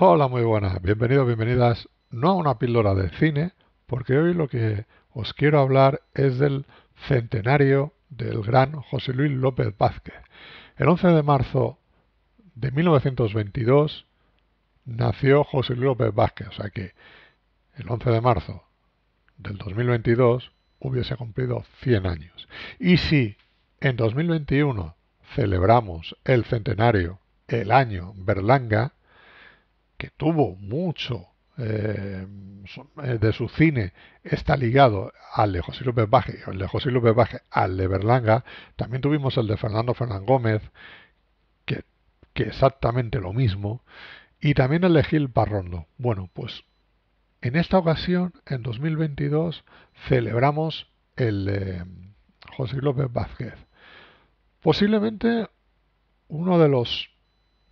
Hola, muy buenas, bienvenidos, bienvenidas, no a una píldora de cine, porque hoy lo que os quiero hablar es del centenario del gran José Luis López Vázquez. El 11 de marzo de 1922 nació José Luis López Vázquez, o sea que el 11 de marzo del 2022 hubiese cumplido 100 años. Y si en 2021 celebramos el centenario, el año Berlanga, que tuvo mucho eh, eh, de su cine está ligado al de José López Baje, al de José López Baje al de Berlanga, también tuvimos el de Fernando Fernán Gómez, que, que exactamente lo mismo, y también el de Gil Parrondo. Bueno, pues en esta ocasión, en 2022, celebramos el de José López Vázquez. Posiblemente uno de los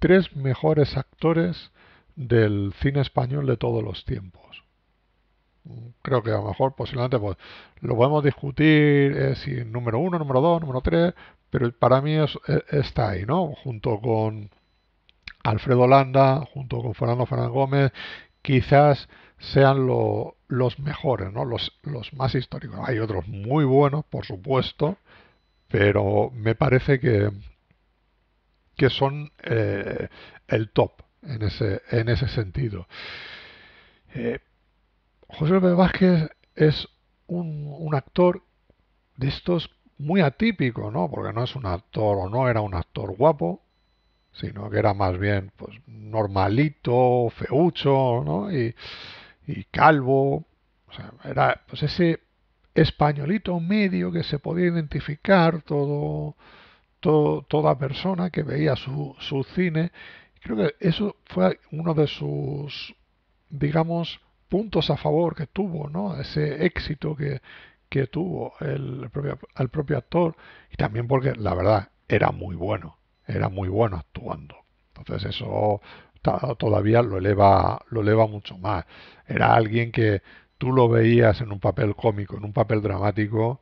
tres mejores actores del cine español de todos los tiempos. Creo que a lo mejor posiblemente pues, lo podemos discutir eh, si número uno, número dos, número tres, pero para mí eh, está ahí, ¿no? Junto con Alfredo Landa, junto con Fernando Fernández Gómez, quizás sean los mejores, ¿no? Los, más históricos. Hay otros muy buenos, por supuesto, pero me parece que, son eh, el top en ese, en ese sentido. Eh, José López Vázquez es un, actor de estos muy atípico, ¿no? Porque no es un actor o no era un actor guapo, sino que era más bien pues normalito, feucho, ¿no? Y, calvo. era pues ese españolito medio que se podía identificar todo toda persona que veía su, su cine Creo que eso fue uno de sus, digamos, puntos a favor que tuvo, ¿no? Ese éxito que, tuvo el, propio, el propio actor y también porque la verdad era muy bueno, era muy bueno actuando. Entonces eso todavía lo eleva, lo eleva mucho más. Era alguien que tú lo veías en un papel cómico, en un papel dramático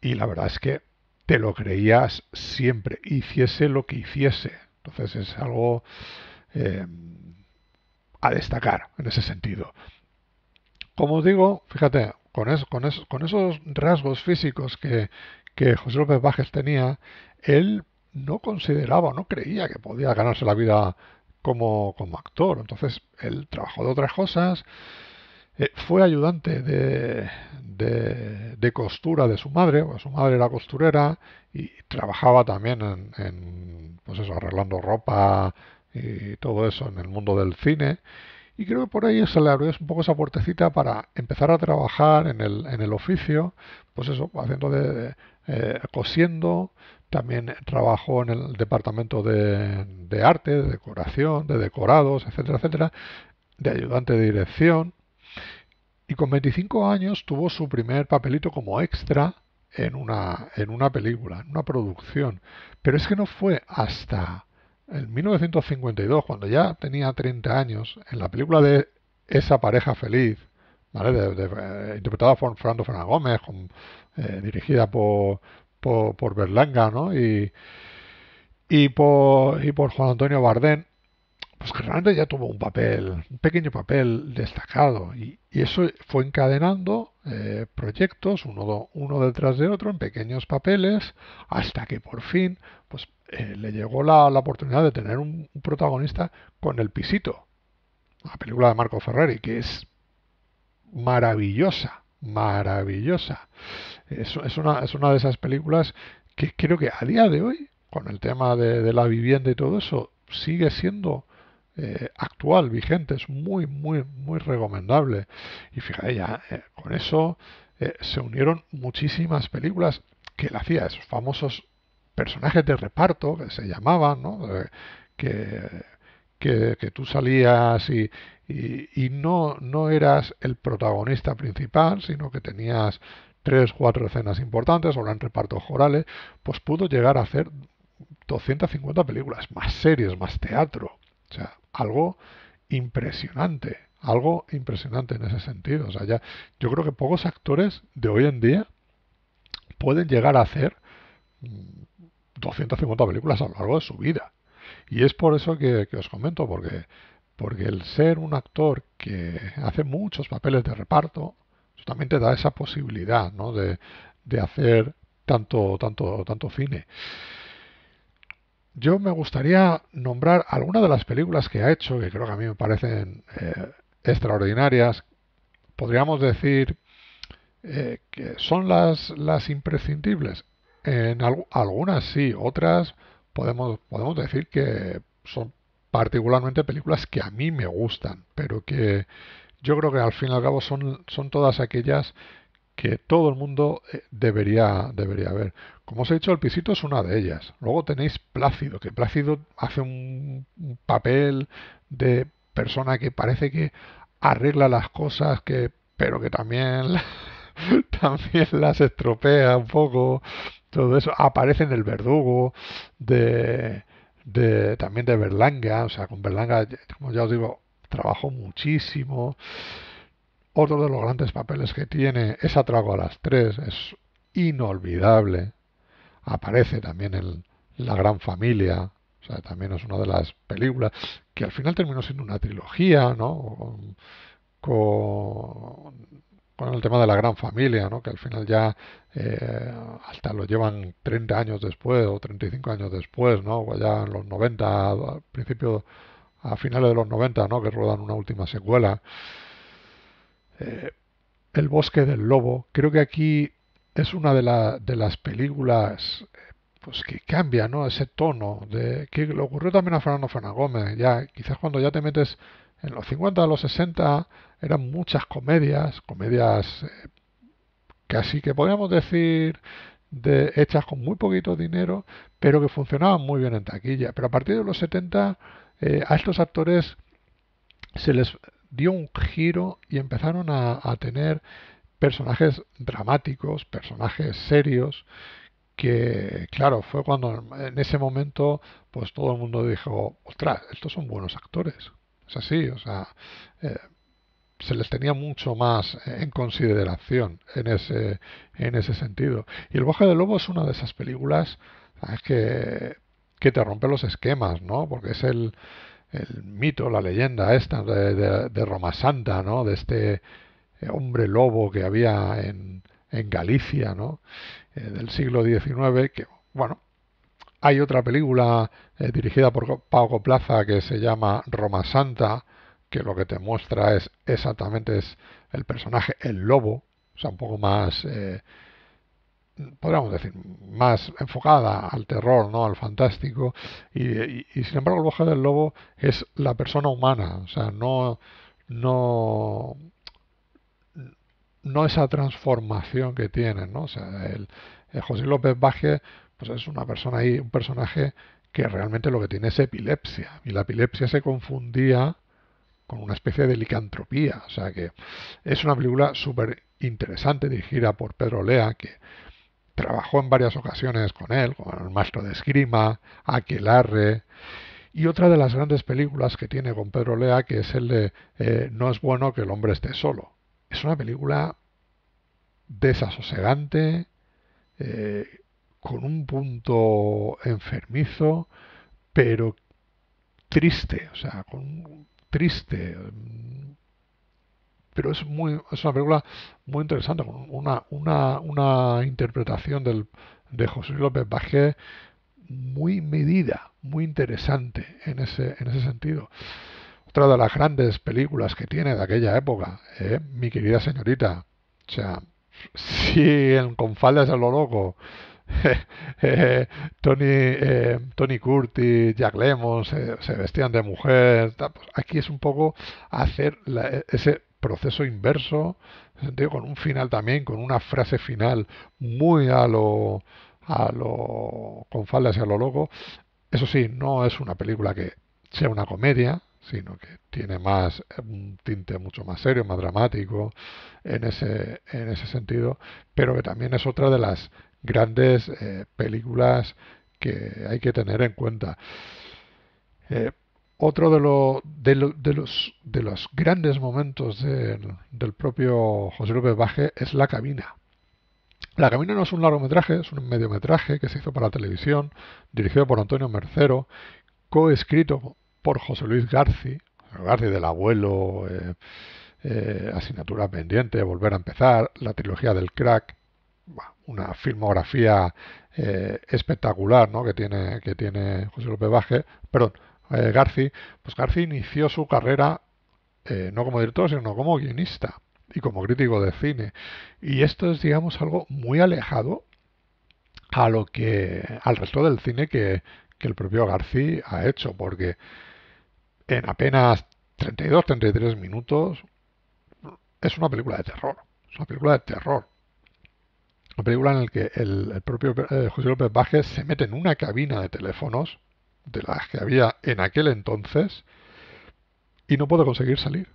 y la verdad es que te lo creías siempre, hiciese lo que hiciese. Entonces es algo eh, a destacar en ese sentido. Como os digo, fíjate, con, esos rasgos físicos que, José López Bajes tenía, él no consideraba, no creía que podía ganarse la vida como, como actor. Entonces él trabajó de otras cosas, eh, fue ayudante de, costura de su madre, su madre era costurera y trabajaba también en, pues eso, arreglando ropa y todo eso en el mundo del cine. Y creo que por ahí se le abrió un poco esa puertecita para empezar a trabajar en el, oficio, pues eso, haciendo de, eh, cosiendo, también trabajó en el departamento de, de arte, de decoración, de decorados, etcétera, etcétera, de ayudante de dirección y con 25 años tuvo su primer papelito como extra en una, en una película, en una producción. Pero es que no fue hasta el 1952, cuando ya tenía 30 años, en la película de Esa pareja feliz, eh, interpretada por Fernando Fernández Gómez, eh, dirigida por, por, Berlanga ¿no? y, y, por, y por Juan Antonio Bardén, pues realmente ya tuvo un papel, un pequeño papel destacado y, eso fue encadenando eh, proyectos uno, uno, detrás de otro en pequeños papeles hasta que por fin pues, eh, le llegó la, oportunidad de tener un, protagonista con El Pisito, la película de Marco Ferrari que es maravillosa, maravillosa. Es, una, es una de esas películas que creo que a día de hoy, con el tema de, de la vivienda y todo eso, sigue siendo eh, actual, vigente, es muy, muy, muy recomendable. Y fíjate, ya eh, con eso eh, se unieron muchísimas películas que él hacía, esos famosos personajes de reparto que se llamaban, ¿no? que, que, tú salías y, y, no, no eras el protagonista principal, sino que tenías tres, cuatro escenas importantes o eran reparto jorales, pues pudo llegar a hacer 250 películas, más series, más teatro. O sea, algo impresionante, algo impresionante en ese sentido. O sea, ya, yo creo que pocos actores de hoy en día pueden llegar a hacer 250 mm, películas a lo largo de su vida. Y es por eso que, os comento, porque, porque el ser un actor que hace muchos papeles de reparto, también te da esa posibilidad ¿no? de, hacer tanto, tanto, tanto cine. Yo me gustaría nombrar algunas de las películas que ha hecho, que creo que a mí me parecen eh, extraordinarias. Podríamos decir eh, que son las, imprescindibles. En algunas sí, otras podemos, podemos decir que son particularmente películas que a mí me gustan, pero que yo creo que al fin y al cabo son, todas aquellas que todo el mundo eh, debería, debería ver. Como os he dicho, el pisito es una de ellas. Luego tenéis Plácido, que Plácido hace un, papel de persona que parece que arregla las cosas, que, pero que también, también las estropea un poco. Todo eso. Aparece en el verdugo de, de también de Berlanga. O sea, con Berlanga, como ya os digo, trabajó muchísimo. Otro de los grandes papeles que tiene es Atrago a las Tres. Es inolvidable aparece también en La Gran Familia, o sea, también es una de las películas que al final terminó siendo una trilogía, ¿no? Con, el tema de la gran familia, ¿no? que al final ya eh, hasta lo llevan 30 años después o 35 años después, ¿no? O pues ya en los 90, a principio, a finales de los 90, ¿no? que rodan una última secuela. Eh, el bosque del lobo, creo que aquí es una de, de las películas eh, pues que cambia ¿no? ese tono de que le ocurrió también a Fernando Fernández Gómez ya quizás cuando ya te metes en los 50 los 60 eran muchas comedias comedias eh, casi que podríamos decir de, hechas con muy poquito dinero pero que funcionaban muy bien en taquilla pero a partir de los 70 eh, a estos actores se les dio un giro y empezaron a tener personajes dramáticos, personajes serios, que claro, fue cuando en ese momento pues todo el mundo dijo, ostras, estos son buenos actores. Es así, o sea, eh, se les tenía mucho más en consideración en ese, en ese sentido. Y El Boje del Lobo es una de esas películas Que, te rompe los esquemas, ¿no? Porque es el, el mito, la leyenda esta de, de Roma Santa, ¿no? De este eh, hombre lobo que había en, en Galicia, ¿no? Eh, del siglo XIX, que, bueno, hay otra película eh, dirigida por Pago Plaza que se llama Roma Santa, que lo que te muestra es exactamente es el personaje, el lobo, o sea, un poco más, podríamos decir, más enfocada al terror, ¿no? Al fantástico. Y, sin embargo, el del lobo es la persona humana, o sea, no... no no esa transformación que tienen, sea, el, José López Baje pues es una persona ahí, un personaje que realmente lo que tiene es epilepsia. Y la epilepsia se confundía con una especie de licantropía. O sea que es una película súper interesante, dirigida por Pedro Lea, que trabajó en varias ocasiones con él, con el maestro de esgrima, Aquelarre. Y otra de las grandes películas que tiene con Pedro Lea, que es el de eh, No es bueno que el hombre esté solo es una película desasosegante, eh, con un punto enfermizo, pero triste, o sea, con, triste. Mm, pero es, muy, es una película muy interesante, con una, una, una interpretación del, de José López Bajé muy medida, muy interesante en ese, en ese sentido de las grandes películas que tiene de aquella época, ¿eh? mi querida señorita. O sea, con faldas a lo loco. Eh, Tony, eh, Tony Curtis, Jack Lemmon se, vestían de mujer. Pues aquí es un poco hacer e, ese proceso inverso, con un final también, con una frase final muy a lo, a lo con faldas y a lo loco. Eso sí, no es una película que sea una comedia, sino que tiene más un tinte mucho más serio, más dramático en ese, en ese sentido, pero que también es otra de las grandes eh, películas que hay que tener en cuenta. Eh, otro de, de, los, de los grandes momentos del propio José López Baje es La Cabina. La Cabina no es un largometraje, es un mediometraje que se hizo para la televisión, dirigido por Antonio Mercero, coescrito por José Luis Garci, Garci del abuelo, eh, eh, Asignatura pendiente, Volver a empezar, la trilogía del crack, una filmografía eh, espectacular ¿no? que, tiene, que tiene José López Baje, perdón, Garci, pues Garci inició su carrera no como director, sino como guionista y como crítico de cine. Y esto es, digamos, algo muy alejado a lo que al resto del cine que, que el propio Garci ha hecho, porque en apenas 32-33 minutos es una película de terror. Es una película de terror. Una película en la que el, propio eh, José López Vázquez se mete en una cabina de teléfonos, de las que había en aquel entonces, y no puede conseguir salir.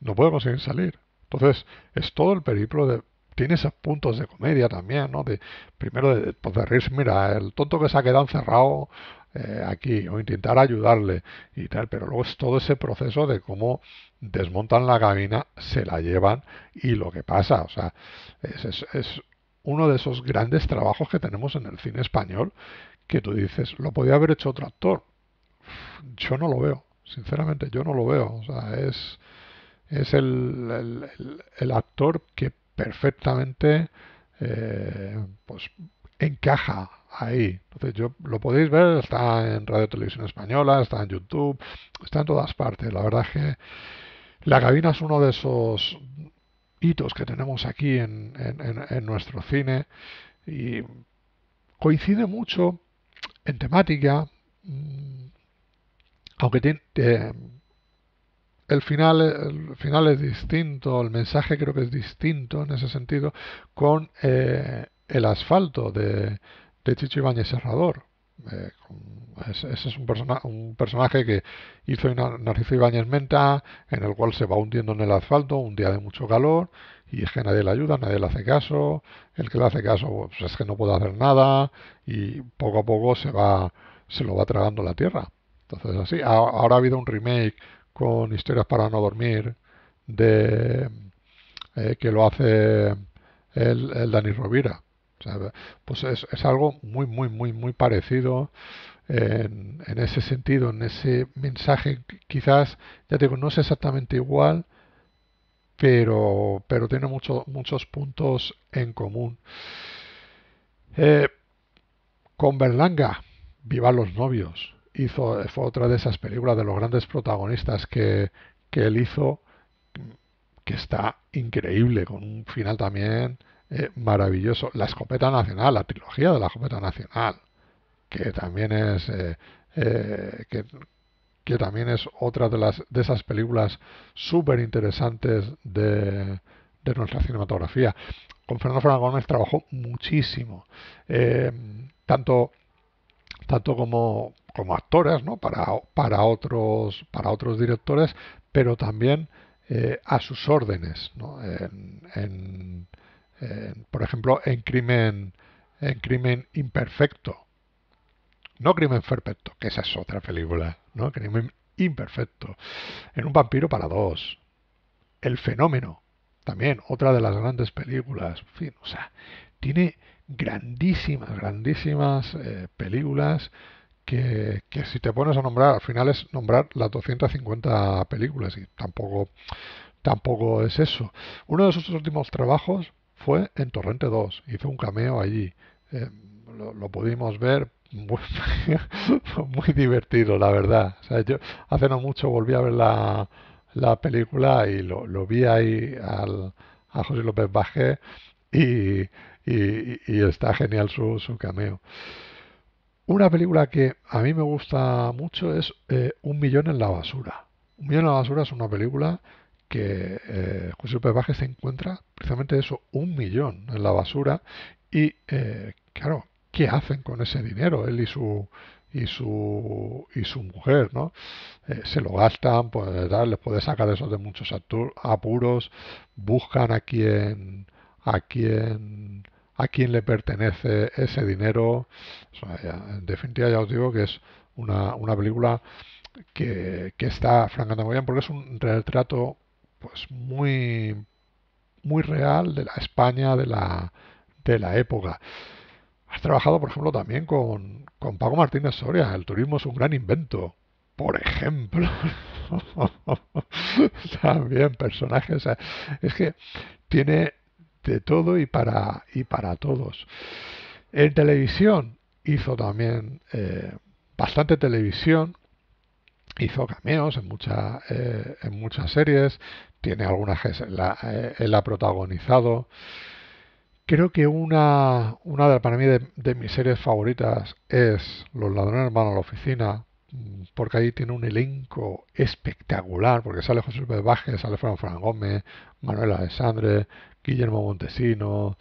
No puede conseguir salir. Entonces, es todo el periplo de. Tiene esos puntos de comedia también, ¿no? De, primero de, poder pues, mira, el tonto que se ha quedado encerrado eh, aquí o intentar ayudarle y tal, pero luego es todo ese proceso de cómo desmontan la cabina, se la llevan y lo que pasa, o sea, es, es, uno de esos grandes trabajos que tenemos en el cine español que tú dices, lo podía haber hecho otro actor. Yo no lo veo, sinceramente, yo no lo veo. O sea, es, es el, actor que perfectamente eh, pues encaja ahí. Entonces, yo, lo podéis ver, está en Radio Televisión Española, está en YouTube, está en todas partes. La verdad es que la cabina es uno de esos hitos que tenemos aquí en, nuestro cine y coincide mucho en temática, mm, aunque eh, el final, el final es distinto, el mensaje creo que es distinto en ese sentido, con eh, el asfalto de, de Chicho Ibañez Serrador. Eh, ese es un, personaje que hizo Narciso Ibáñez Menta, en el cual se va hundiendo en el asfalto un día de mucho calor, y es que nadie le ayuda, nadie le hace caso, el que le hace caso pues, es que no puede hacer nada, y poco a poco se va se lo va tragando la tierra. Entonces así, ahora ha habido un remake con historias para no dormir de eh, que lo hace el, el Dani Rovira pues es, algo muy, muy, muy, muy parecido en, ese sentido, en ese mensaje. Quizás, ya te digo, no es exactamente igual, pero, pero tiene muchos muchos puntos en común. Eh, con Berlanga, Viva los novios, hizo, fue otra de esas películas de los grandes protagonistas que, que él hizo, que está increíble, con un final también eh, maravilloso. La escopeta nacional, la trilogía de la escopeta nacional, que también es eh, eh, que, también es otra de las de esas películas súper interesantes de, nuestra cinematografía. Con Fernando Fernández Gómez trabajó muchísimo, tanto tanto como, como actores, Para, para otros para otros directores, pero también a sus órdenes, ¿no? en por ejemplo, en crimen, en crimen imperfecto. No crimen perfecto, que esa es otra película, ¿no? Crimen imperfecto. En un vampiro para dos. El fenómeno, también otra de las grandes películas. fin, o sea, tiene grandísimas, grandísimas eh, películas que, que, si te pones a nombrar, al final es nombrar las 250 películas y tampoco, tampoco es eso. Uno de sus últimos trabajos fue en Torrente 2, hizo un cameo allí. Eh, lo, pudimos ver muy, muy, divertido, la verdad. hace no mucho volví a ver la, película y lo, vi ahí al, a José López Bajé y, está genial su, cameo. Una película que a mí me gusta mucho es eh, Un millón en la basura. Un millón en la basura es una película que eh, con pebaje se encuentra precisamente eso, un millón en la basura y eh, claro, ¿qué hacen con ese dinero él y su y su y su mujer, ¿no? Eh, se lo gastan, pues les puede sacar eso de muchos apuros, buscan a quien a quien a quien le pertenece ese dinero. en definitiva ya os digo que es una, una película que, está francamente muy bien porque es un retrato pues muy, muy real de la España de la, época. Has trabajado, por ejemplo, también con, con Paco Martínez Soria. El turismo es un gran invento. Por ejemplo, también personajes. Eh, es que tiene de todo y para, y para todos. En televisión hizo también eh, bastante televisión hizo cameos en, muchas eh, en muchas series, tiene algunas que la, eh, él ha protagonizado. Creo que una, una de, para mí de, mis series favoritas es Los ladrones van a la oficina, porque ahí tiene un elenco espectacular, porque sale José Luis Vázquez, sale Fran Fran Gómez, Manuel Alessandre, Guillermo Montesino,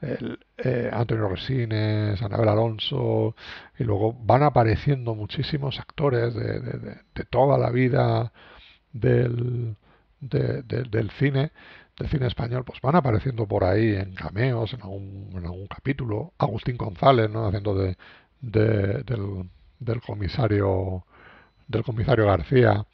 eh, Antonio Resines, Anabel Alonso, y luego van apareciendo muchísimos actores de, toda la vida del, cine del cine español, pues van apareciendo por ahí en cameos, en algún, capítulo. Agustín González, ¿no? Haciendo de, del, comisario del comisario García.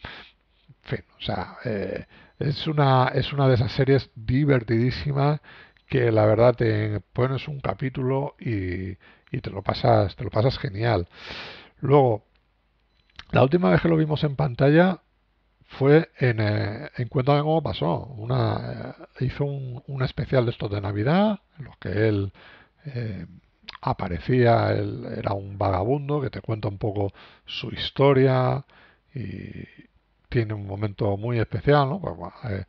En fin, o sea, eh, es una es una de esas series divertidísimas que la verdad te pones un capítulo y, te lo pasas, te lo pasas genial. Luego, la última vez que lo vimos en pantalla fue en, eh, en Cuéntame cómo pasó. Una, eh, hizo un, especial de estos de Navidad, en los que él eh, aparecía, él era un vagabundo que te cuenta un poco su historia y tiene un momento muy especial, ¿no? Pues,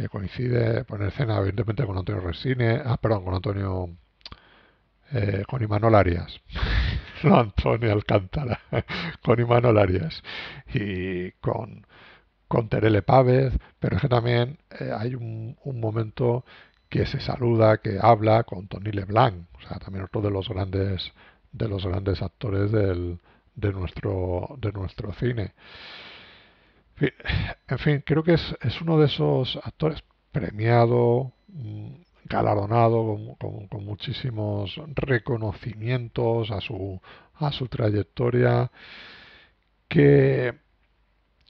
que eh, coincide pues, escena evidentemente con Antonio Resine, ah, perdón, con Antonio, eh, con Imanol Arias, no Antonio Alcántara, con Imanol Arias y con, con Terele Pávez, pero es que también eh, hay un, momento que se saluda, que habla con Tony Leblanc, o sea, también otro de los grandes de los grandes actores del, de nuestro de nuestro cine. En fin, creo que es, uno de esos actores premiado, mm, galardonado con, muchísimos reconocimientos a su, trayectoria, que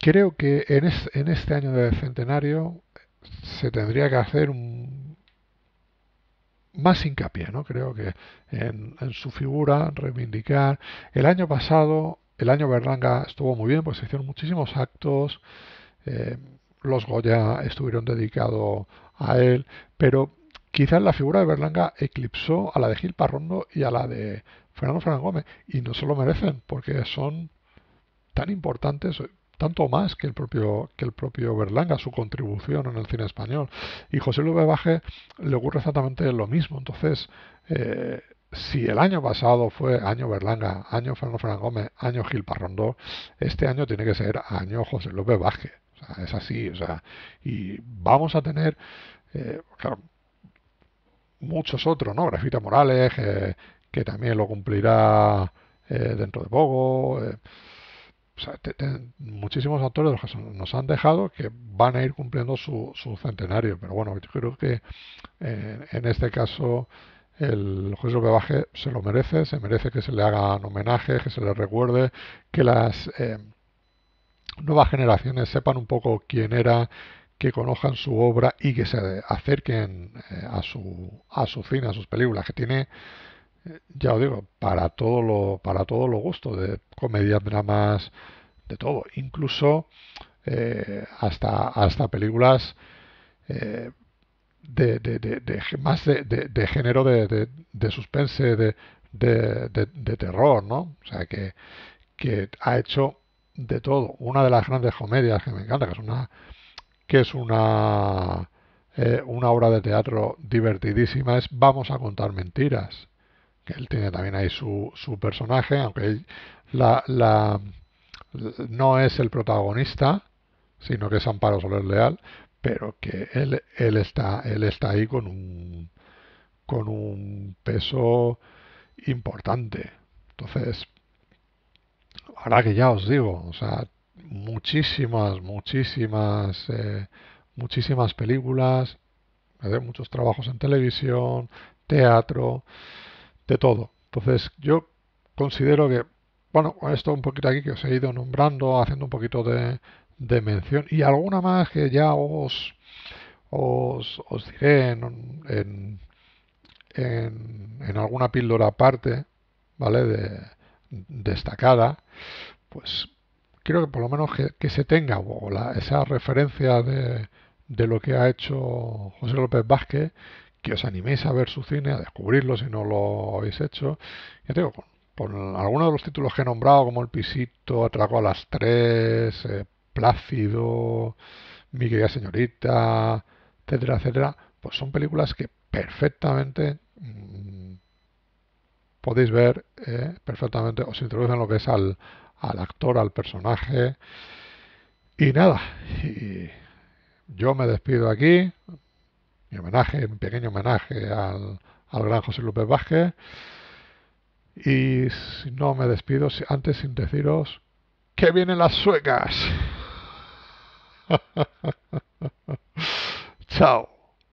creo que en, este año de centenario se tendría que hacer un más hincapié, ¿no? Creo que en, en su figura, reivindicar. El año pasado el año Berlanga estuvo muy bien, pues se hicieron muchísimos actos, eh, los Goya estuvieron dedicados a él, pero quizás la figura de Berlanga eclipsó a la de Gil Parrondo y a la de Fernando Fernández. Gómez, y no se lo merecen, porque son tan importantes, tanto más que el propio que el propio Berlanga, su contribución en el cine español. Y José Luis Baje le ocurre exactamente lo mismo. Entonces, eh, si el año pasado fue año Berlanga, año Fernando Fernández Gómez, año Gil Parrondo, este año tiene que ser año José López Vázquez. es así, o sea, y vamos a tener, eh, muchos otros, ¿no? Grafita Morales, eh, que también lo cumplirá eh, dentro de poco. muchísimos actores los que nos han dejado que van a ir cumpliendo su, su centenario. Pero bueno, yo creo que en este caso el José Baje se lo merece, se merece que se le hagan homenaje, que se le recuerde, que las eh, nuevas generaciones sepan un poco quién era, que conozcan su obra y que se acerquen eh, a, su, a su cine, a sus películas, que tiene, eh, ya os digo, para todo lo, para todo lo gusto, de comedias, dramas, de todo, incluso hasta, hasta películas de, más de, género de, suspense, de, terror, ¿no? O sea, que, que ha hecho de todo. Una de las grandes comedias que me encanta, que es una que es una eh, una obra de teatro divertidísima, es Vamos a contar mentiras. Que él tiene también ahí su, su personaje, aunque la, la, no es el protagonista, sino que es Amparo Soler Leal, pero que él, él, está, él está ahí con un, con un peso importante. Entonces, ahora que ya os digo, muchísimas, muchísimas, eh, muchísimas películas, muchos trabajos en televisión, teatro, de todo. Entonces, yo considero que, bueno, esto un poquito aquí que os he ido nombrando, haciendo un poquito de, de mención. Y alguna más que ya os, os, os diré en, en, en, alguna píldora aparte, ¿vale? De, destacada, pues creo que por lo menos que, se tenga esa referencia de, de lo que ha hecho José López Vázquez, que os animéis a ver su cine, a descubrirlo si no lo habéis hecho. Ya tengo con, algunos de los títulos que he nombrado, como El Pisito, Atraco a las tres... Eh, Plácido, Mi querida señorita, etcétera, etcétera, pues son películas que perfectamente mm, podéis ver, eh, perfectamente os introducen lo que es al, actor, al personaje. Y nada, yo me despido aquí. Mi homenaje, un pequeño homenaje al, gran José López Vázquez. Y no me despido antes sin deciros que vienen las suecas. Ciao.